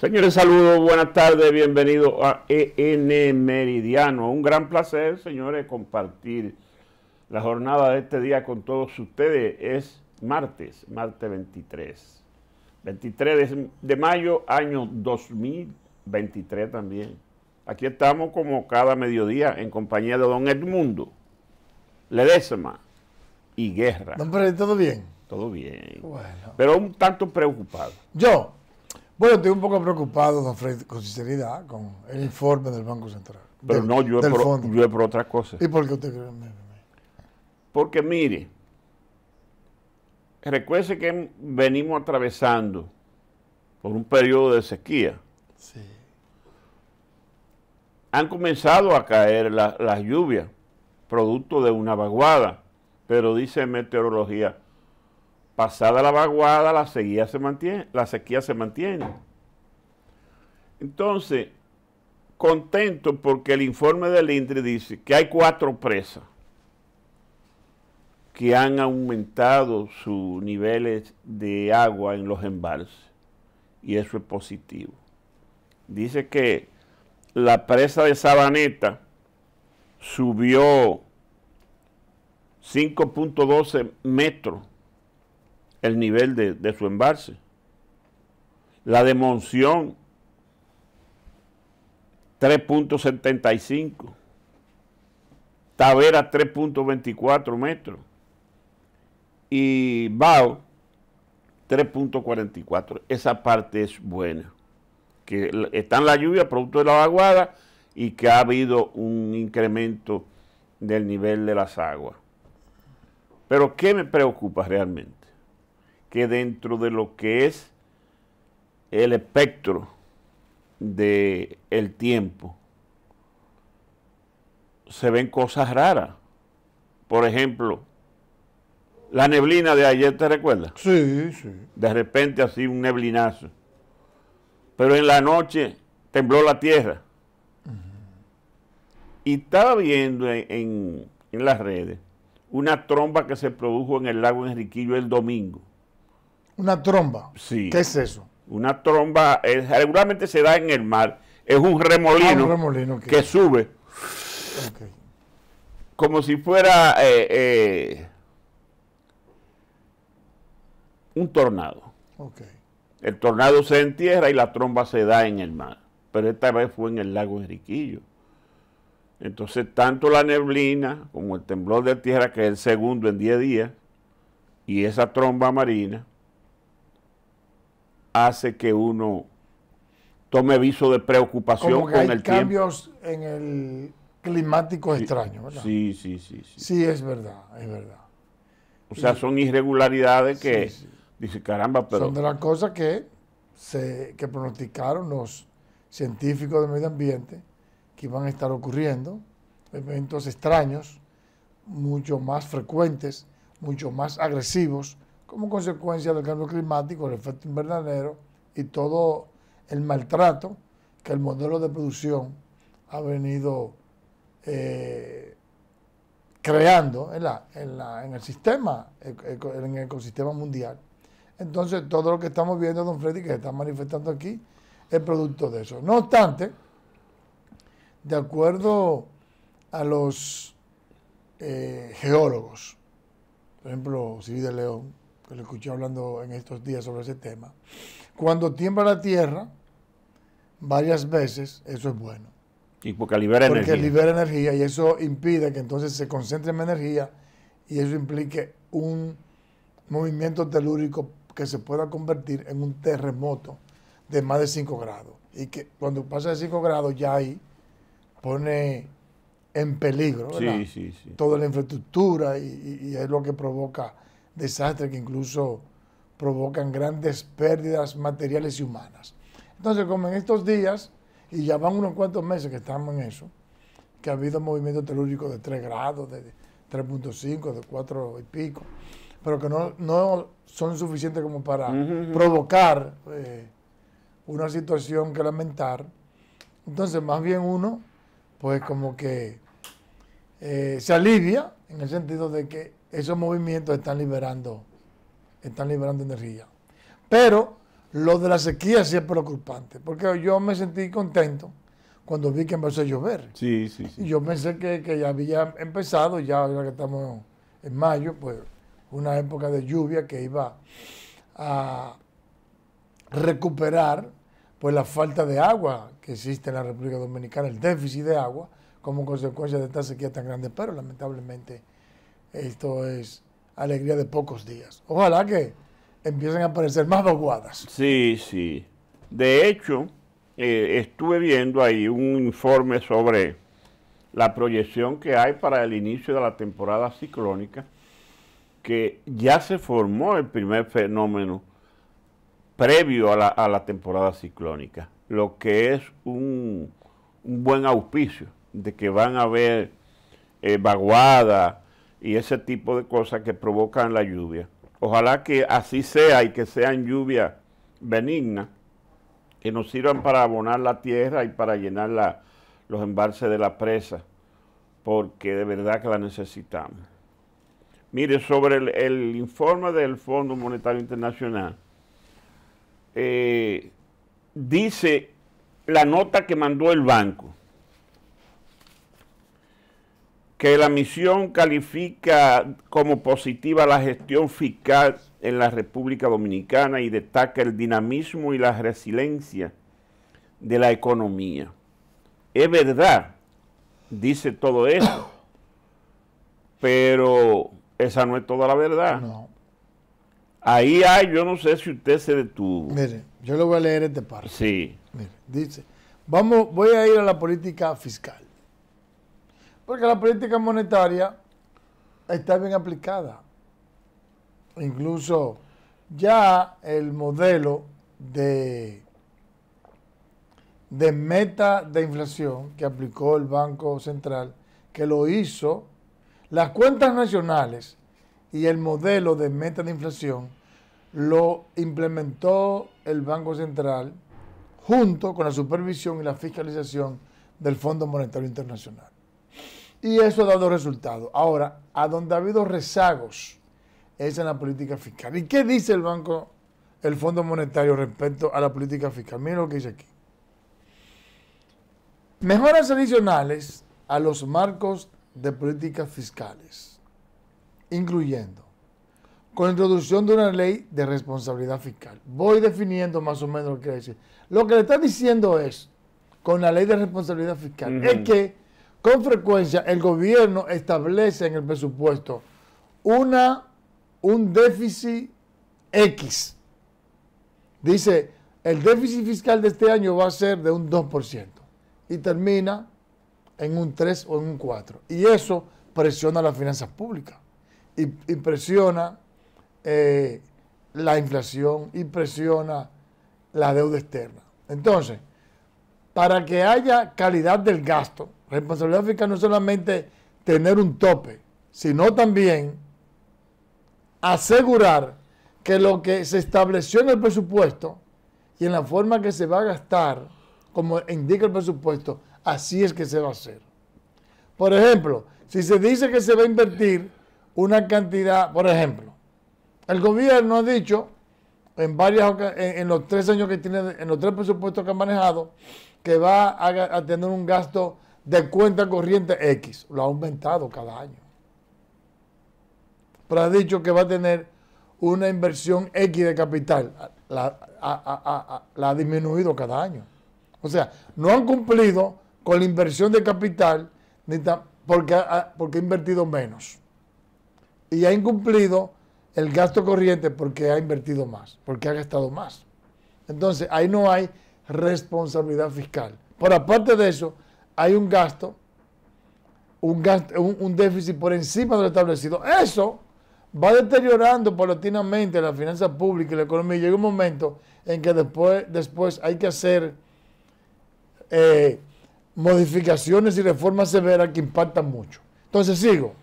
Señores, saludos, buenas tardes, bienvenidos a EN Meridiano. Un gran placer, señores, compartir la jornada de este día con todos ustedes. Es martes, martes 23. 23 de mayo, año 2023 también. Aquí estamos como cada mediodía en compañía de don Edmundo, Ledesma y Guerra. Don, ¿todo bien? Todo bien. Bueno. Pero un tanto preocupado. ¿Yo? Bueno, estoy un poco preocupado, don Fred, con sinceridad, con el informe del Banco Central. Pero no, yo es, por, otras cosas. ¿Y por qué usted cree? Porque mire, recuerde que venimos atravesando por un periodo de sequía. Sí. Han comenzado a caer las lluvias, producto de una vaguada, pero dice meteorología Pasada la vaguada, la sequía se mantiene. La sequía se mantiene. Entonces, contento porque el informe del INTRE dice que hay cuatro presas que han aumentado sus niveles de agua en los embalses. Y eso es positivo. Dice que la presa de Sabaneta subió 5.12 metros el nivel de, su embalse, la de Monción 3.75, Tavera 3.24 metros y Bao 3.44. Esa parte es buena. Que está en la lluvia producto de la aguada y que ha habido un incremento del nivel de las aguas. Pero ¿qué me preocupa realmente? que dentro de lo que es el espectro del el tiempo se ven cosas raras. Por ejemplo, la neblina de ayer, ¿te recuerdas? Sí, sí. De repente así un neblinazo. Pero en la noche tembló la tierra. Y estaba viendo en, en las redes una tromba que se produjo en el lago Enriquillo el domingo. Una tromba. ¿Qué es eso? Una tromba seguramente eh, regularmente se da en el mar. Es un remolino, ah, que sube. Como si fuera eh, eh, un tornado. El tornado se entierra y la tromba se da en el mar. Pero esta vez fue en el lago Enriquillo. Entonces, tanto la neblina como el temblor de tierra, que es el segundo en 10 días, y esa tromba marina, hace que uno tome aviso de preocupación con hay el cambios en el climático extraño, ¿verdad? Sí, sí, sí, sí. es verdad, es verdad. O sea, son irregularidades que dice, caramba, pero... Son de las cosas que, se, que pronosticaron los científicos del medio ambiente que iban a estar ocurriendo, eventos extraños, mucho más frecuentes, mucho más agresivos, como consecuencia del cambio climático, el efecto invernadero y todo el maltrato que el modelo de producción ha venido eh, creando en, el sistema, en el ecosistema mundial. Entonces, todo lo que estamos viendo, don Freddy, que se está manifestando aquí, es producto de eso. No obstante, de acuerdo a los eh, geólogos, por ejemplo, Civil de León, lo escuché hablando en estos días sobre ese tema, cuando tiembla la tierra varias veces, eso es bueno. Y porque libera energía. Porque libera energía y eso impide que entonces se concentre en energía y eso implique un movimiento telúrico que se pueda convertir en un terremoto de más de 5 grados. Y que cuando pasa de 5 grados ya ahí pone en peligro toda la infraestructura y es lo que provoca desastres que incluso provocan grandes pérdidas materiales y humanas. Entonces, como en estos días, y ya van unos cuantos meses que estamos en eso, que ha habido movimiento telúrico de 3 grados, de 3.5, de 4 y pico, pero que no, son suficientes como para provocar eh, una situación que lamentar. Entonces, más bien uno, pues como que eh, se alivia en el sentido de que esos movimientos están liberando, están liberando energía. Pero lo de la sequía sí es preocupante, porque yo me sentí contento cuando vi que empezó a llover. Sí, sí, Y yo pensé que, ya había empezado, ya ahora que estamos en mayo, pues una época de lluvia que iba a recuperar pues la falta de agua que existe en la República Dominicana, el déficit de agua, como consecuencia de esta sequía tan grande, pero lamentablemente esto es alegría de pocos días. Ojalá que empiecen a aparecer más vaguadas. Sí, sí. De hecho, eh, estuve viendo ahí un informe sobre la proyección que hay para el inicio de la temporada ciclónica, que ya se formó el primer fenómeno previo a la, temporada ciclónica, lo que es un, buen auspicio de que van a haber eh, vaguadas, y ese tipo de cosas que provocan la lluvia. Ojalá que así sea y que sean lluvias benignas, que nos sirvan para abonar la tierra y para llenar los embalses de la presa, porque de verdad que la necesitamos. Mire, sobre el, informe del Fondo Monetario Internacional, eh, dice la nota que mandó el banco, que la misión califica como positiva la gestión fiscal en la República Dominicana y destaca el dinamismo y la resiliencia de la economía. Es verdad, dice todo eso, pero esa no es toda la verdad. No. Ahí hay, yo no sé si usted se detuvo. Mire, yo le voy a leer este parte. Sí. Mire, dice, vamos, voy a ir a la política fiscal. Porque la política monetaria está bien aplicada. Incluso ya el modelo de, de meta de inflación que aplicó el Banco Central, que lo hizo, las cuentas nacionales y el modelo de meta de inflación lo implementó el Banco Central junto con la supervisión y la fiscalización del Fondo Monetario Internacional. Y eso ha dado resultado. Ahora, a donde ha habido rezagos es en la política fiscal. ¿Y qué dice el Banco, el Fondo Monetario respecto a la política fiscal? Miren lo que dice aquí. Mejoras adicionales a los marcos de políticas fiscales, incluyendo con introducción de una ley de responsabilidad fiscal. Voy definiendo más o menos lo que decir. Lo que le está diciendo es, con la ley de responsabilidad fiscal, es que con frecuencia el gobierno establece en el presupuesto una, un déficit X. Dice, el déficit fiscal de este año va a ser de un 2% y termina en un 3 o en un 4. Y eso presiona las finanzas públicas y, presiona eh, la inflación y presiona la deuda externa. Entonces, para que haya calidad del gasto. Responsabilidad fiscal no es solamente tener un tope, sino también asegurar que lo que se estableció en el presupuesto y en la forma que se va a gastar, como indica el presupuesto, así es que se va a hacer. Por ejemplo, si se dice que se va a invertir una cantidad, por ejemplo, el gobierno ha dicho en varias en, en los tres años que tiene, en los tres presupuestos que ha manejado, que va a, tener un gasto de cuenta corriente X. Lo ha aumentado cada año. Pero ha dicho que va a tener una inversión X de capital. La, ha disminuido cada año. O sea, no han cumplido con la inversión de capital porque, porque ha invertido menos. Y ha incumplido el gasto corriente porque ha invertido más, porque ha gastado más. Entonces, ahí no hay responsabilidad fiscal. ...por aparte de eso, hay un gasto, un, un, déficit por encima de lo establecido. Eso va deteriorando paulatinamente la finanza pública y la economía. Llega un momento en que después, después hay que hacer eh, modificaciones y reformas severas que impactan mucho. Entonces sigo.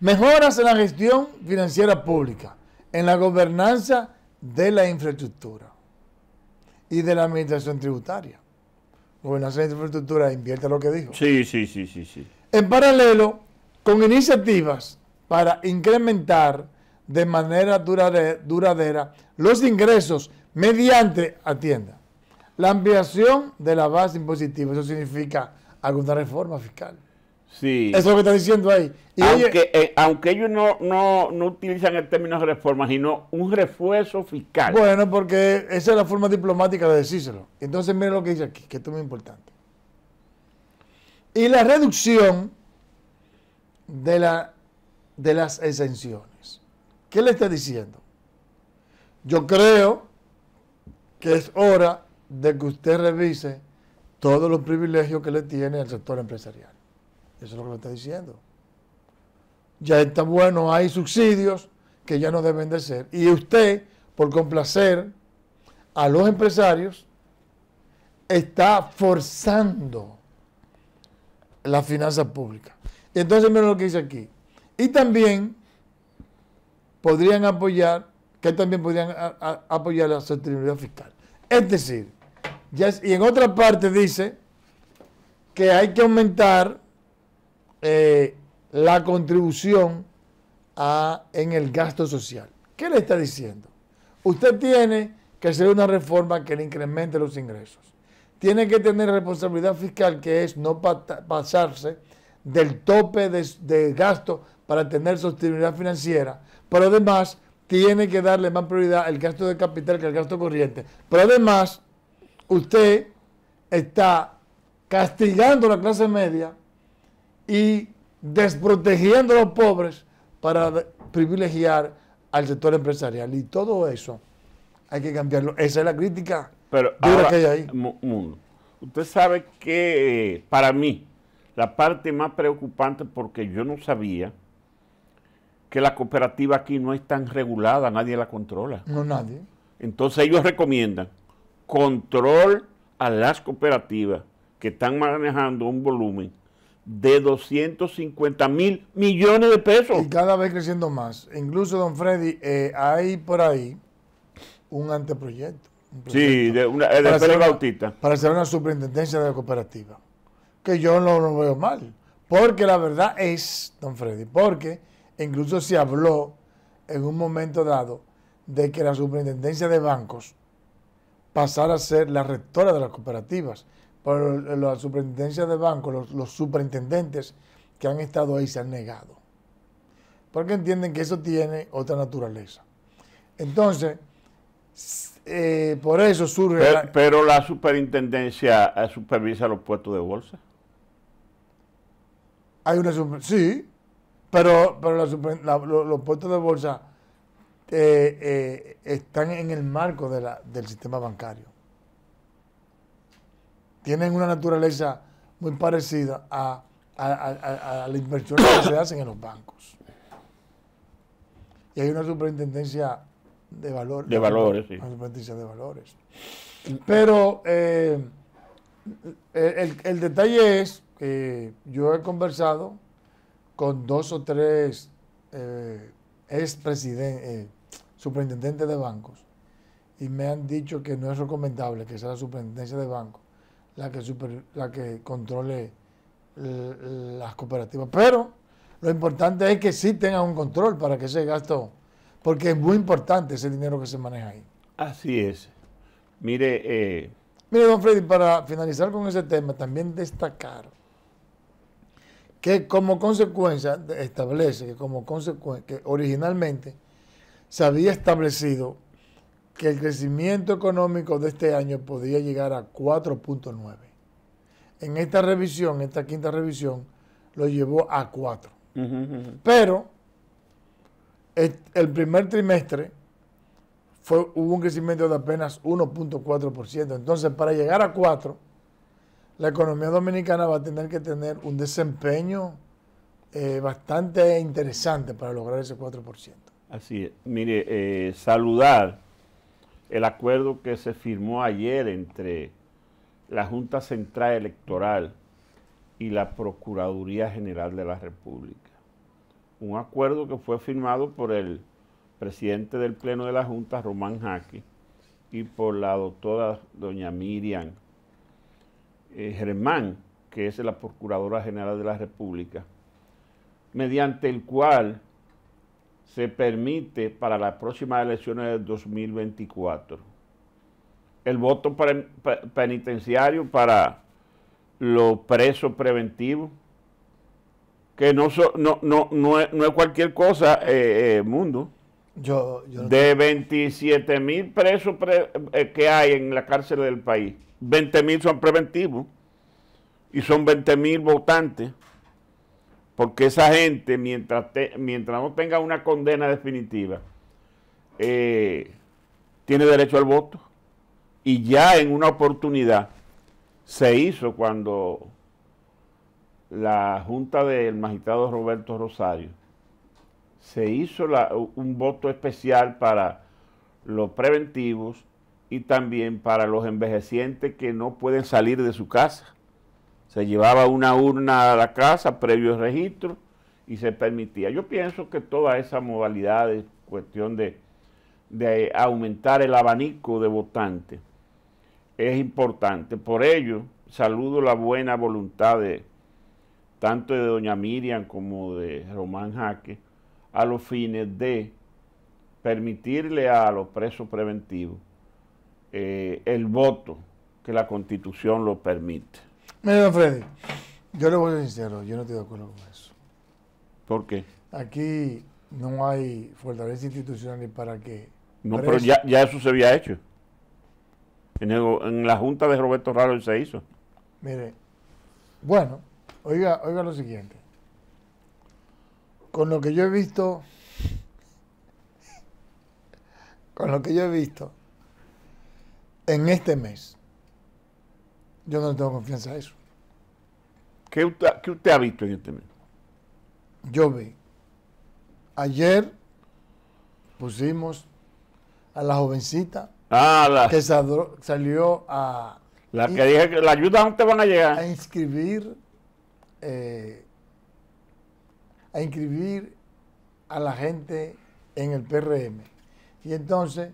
Mejoras en la gestión financiera pública, en la gobernanza de la infraestructura y de la administración tributaria. Gobernación de infraestructura invierte lo que dijo. Sí, sí, sí, sí, sí. En paralelo, con iniciativas para incrementar de manera duradera los ingresos mediante, atienda, la ampliación de la base impositiva. Eso significa alguna reforma fiscal. Eso es lo que está diciendo ahí. Eh, aunque, ellos no, utilizan el término de reforma, sino un refuerzo fiscal. Bueno, porque esa es la forma diplomática de decírselo. Entonces, mire lo que dice aquí, que esto es muy importante. Y la reducción de, la, de las exenciones. ¿Qué le está diciendo? Yo creo que es hora de que usted revise todos los privilegios que le tiene al sector empresarial. Eso es lo que me está diciendo. Ya está bueno, hay subsidios que ya no deben de ser. Y usted, por complacer a los empresarios, está forzando la finanza pública. Entonces, miren lo que dice aquí. Y también podrían apoyar, que también podrían apoyar la sostenibilidad fiscal. Es decir, ya y en otra parte dice que hay que aumentar eh, la contribución en el gasto social. ¿Qué le está diciendo? Usted tiene que hacer una reforma que le incremente los ingresos. Tiene que tener responsabilidad fiscal, que es no pasarse del tope de, de gasto para tener sostenibilidad financiera, pero además tiene que darle más prioridad al gasto de capital que al gasto corriente. Pero además, usted está castigando a la clase media y desprotegiendo a los pobres para privilegiar al sector empresarial. Y todo eso hay que cambiarlo. Esa es la crítica Pero dura que hay ahí. usted sabe que eh, para mí la parte más preocupante, porque yo no sabía que la cooperativa aquí no es tan regulada, nadie la controla. No, nadie. Entonces ellos recomiendan control a las cooperativas que están manejando un volumen de 250 mil millones de pesos. Y cada vez creciendo más. Incluso, don Freddy, eh, hay por ahí un anteproyecto. sí, de, eh, una, Bautista. para hacer una superintendencia de la cooperativa. Que yo no lo veo mal. Porque la verdad es, don Freddy, porque incluso se habló en un momento dado de que la superintendencia de bancos pasara a ser la rectora de las cooperativas. Pero la superintendencia de banco, los, superintendentes que han estado ahí se han negado. Porque entienden que eso tiene otra naturaleza. Entonces, eh, por eso surge. Pero la, superintendencia eh, supervisa los puestos de bolsa. Hay una sí, pero, los, puestos de bolsa eh, están en el marco del sistema bancario tienen una naturaleza muy parecida a, a, inversión que se hacen en los bancos. Y hay una superintendencia de, valor, de, valores. sí. superintendencia de valores. Pero eh, el, detalle es que yo he conversado con dos o tres eh, eh, superintendentes de bancos y me han dicho que no es recomendable que sea la superintendencia de bancos la que, super, la que controle las cooperativas. Pero lo importante es que sí tengan un control para que ese gasto, porque es muy importante ese dinero que se maneja ahí. Así es. Mire, eh... Mire, don Freddy, para finalizar con ese tema, también destacar que como consecuencia, establece que como que originalmente se había establecido que el crecimiento económico de este año podía llegar a 4.9. En esta revisión, esta quinta revisión, lo llevó a 4. Pero el primer trimestre hubo un crecimiento de apenas 1.4%. Entonces, para llegar a 4, la economía dominicana va a tener que tener un desempeño eh, bastante interesante para lograr ese 4%. Así es. Mire, eh, saludar el acuerdo que se firmó ayer entre la Junta Central Electoral y la Procuraduría General de la República. Un acuerdo que fue firmado por el presidente del Pleno de la Junta, Román Jaque, y por la doctora doña Miriam eh, Germán, que es la Procuradora General de la República, mediante el cual se permite para las próximas elecciones del 2024. El voto penitenciario para los presos preventivos, que no, no, no, no, es, cualquier cosa, eh, eh, mundo. de 27 mil presos eh, que hay en la cárcel del país, 20 mil son preventivos y son 20 mil votantes porque esa gente, mientras, mientras no tenga una condena definitiva, eh, tiene derecho al voto. Y ya en una oportunidad se hizo cuando la Junta del Magistrado Roberto Rosario se hizo un voto especial para los preventivos y también para los envejecientes que no pueden salir de su casa se llevaba una urna a la casa previo registro y se permitía. Yo pienso que toda esa modalidad es cuestión de, aumentar el abanico de votantes. Es importante. Por ello, saludo la buena voluntad de tanto de doña Miriam como de Román Jaque a los fines de permitirle a los presos preventivos eh, el voto que la constitución lo permite. Don Freddy, yo le voy a ser sincero, yo no estoy de acuerdo con eso. ¿Por qué? Aquí no hay fortaleza institucional para que... No, pero ya, eso se había hecho. En, en la junta de Roberto Raro se hizo. Mire, bueno, oiga, oiga lo siguiente. Con lo que yo he visto, con lo que yo he visto en este mes, yo no tengo confianza en eso. ¿Qué usted, usted ha visto en este momento Yo vi. Ayer pusimos a la jovencita ah, que salió a... La que dije que la ayuda aún te van a llegar. A inscribir... Eh, a inscribir a la gente en el PRM. Y entonces,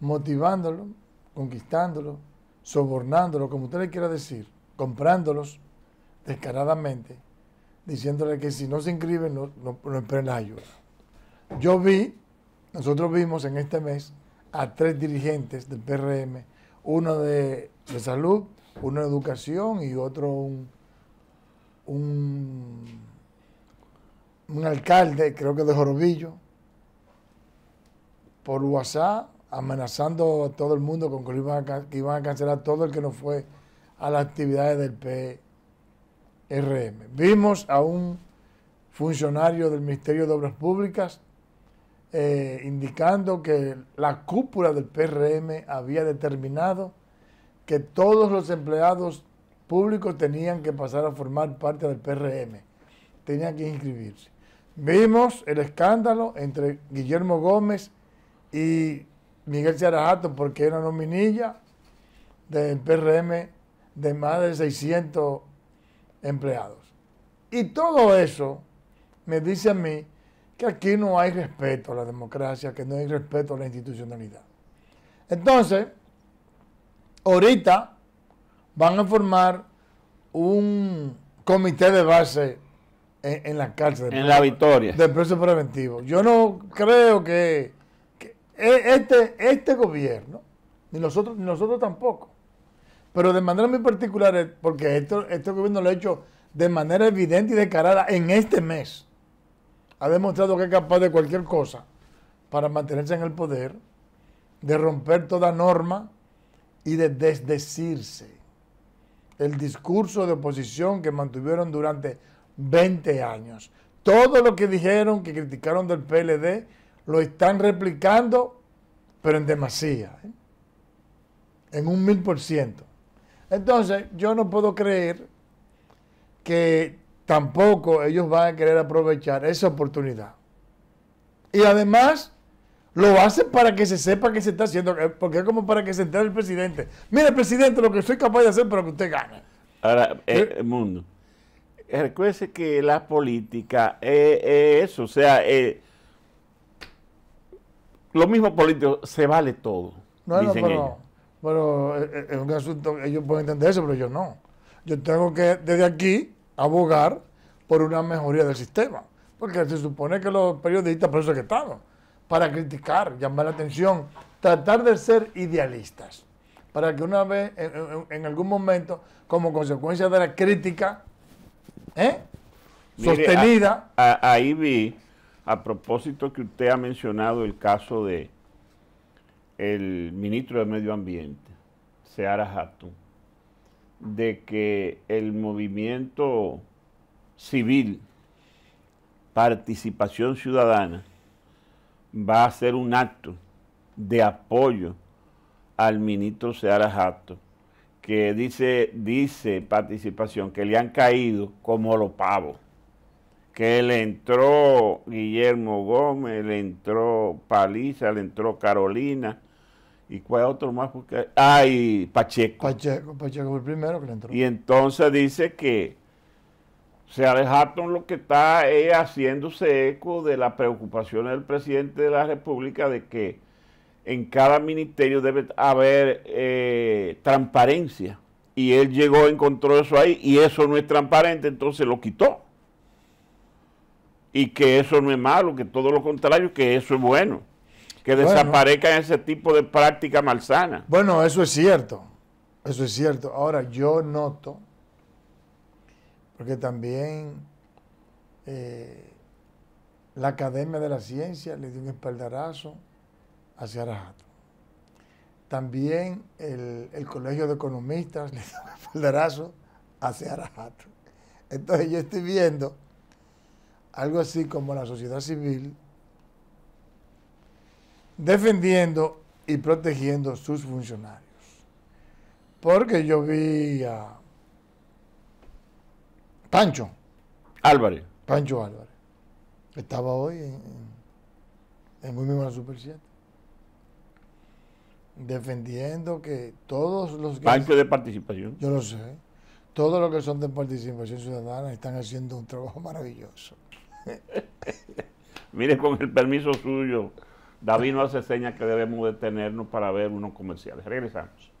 motivándolo, conquistándolo, sobornándolos, como usted le quiera decir, comprándolos descaradamente, diciéndole que si no se inscriben no, no, no Yo vi, nosotros vimos en este mes a tres dirigentes del PRM, uno de, salud, uno de educación y otro un, un, un alcalde, creo que de Jorobillo, por WhatsApp amenazando a todo el mundo con que iban a, cancelar todo el que no fue a las actividades del PRM. Vimos a un funcionario del Ministerio de Obras Públicas eh, indicando que la cúpula del PRM había determinado que todos los empleados públicos tenían que pasar a formar parte del PRM, tenían que inscribirse. Vimos el escándalo entre Guillermo Gómez y Miguel Charajato, porque era nominilla del PRM de más de 600 empleados. Y todo eso me dice a mí que aquí no hay respeto a la democracia, que no hay respeto a la institucionalidad. Entonces, ahorita van a formar un comité de base en, la cárcel. En la victoria. De preso preventivo. Yo no creo que e, este, este gobierno, ni nosotros, nosotros tampoco, pero de manera muy particular, eh, porque esto, este gobierno lo ha hecho de manera evidente y declarada en este mes, ha demostrado que es capaz de cualquier cosa para mantenerse en el poder, de romper toda norma y de desdecirse. El discurso de oposición que mantuvieron durante 20 años. Todo lo que dijeron, que criticaron del PLD, lo están replicando, pero en demasía, ¿eh? en un mil por ciento. Entonces, yo no puedo creer que tampoco ellos van a querer aprovechar esa oportunidad. Y además, lo hacen para que se sepa que se está haciendo, eh, porque es como para que se entere el presidente. Mire, presidente, lo que soy capaz de hacer para que usted gane. Ahora, el eh, mundo, recuerde que la política es eso, o sea, lo mismo político, se vale todo. No, dicen no, pero, ellos. Eh, eh, es un asunto, ellos pueden entender eso, pero yo no. Yo tengo que, desde aquí, abogar por una mejoría del sistema. Porque se supone que los periodistas, por eso que estamos, para criticar, llamar la atención, tratar de ser idealistas. Para que una vez, en, algún momento, como consecuencia de la crítica, ¿eh? sostenida. ahí vi a propósito que usted ha mencionado el caso de el ministro de Medio Ambiente, Seara Jato, de que el movimiento civil, participación ciudadana, va a hacer un acto de apoyo al ministro Seara Jato, que dice, dice participación, que le han caído como los pavos que le entró Guillermo Gómez, le entró Paliza, le entró Carolina. ¿Y cuál otro más? Porque, ah, y Pacheco. Pacheco, Pacheco fue el primero que le entró. Y entonces dice que se alejaron lo que está eh, haciéndose eco de la preocupación del presidente de la República de que en cada ministerio debe haber eh, transparencia. Y él llegó, encontró eso ahí y eso no es transparente, entonces lo quitó y que eso no es malo, que todo lo contrario, que eso es bueno, que desaparezca ese tipo de práctica malsana. Bueno, eso es cierto, eso es cierto. Ahora yo noto, porque también eh, la Academia de la Ciencia le dio un espaldarazo hacia Arajato. También el, el Colegio de Economistas le dio un espaldarazo hacia Arajato. Entonces yo estoy viendo algo así como la sociedad civil, defendiendo y protegiendo sus funcionarios. Porque yo vi a Pancho. Álvarez. Pancho Álvarez. Estaba hoy en, muy mismo la Super 7. Defendiendo que todos los que... Pancho de participación. Yo lo sé. Todos los que son de participación ciudadana están haciendo un trabajo maravilloso. Mire, con el permiso suyo, David no hace señas que debemos detenernos para ver unos comerciales. Regresamos.